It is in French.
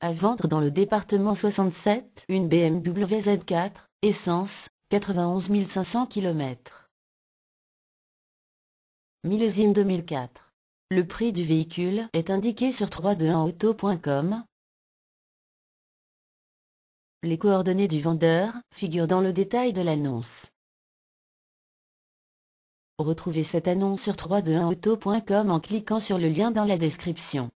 À vendre dans le département 67, une BMW Z4, essence, 91 500 km. Millésime 2004. Le prix du véhicule est indiqué sur 321auto.com. Les coordonnées du vendeur figurent dans le détail de l'annonce. Retrouvez cette annonce sur 321auto.com en cliquant sur le lien dans la description.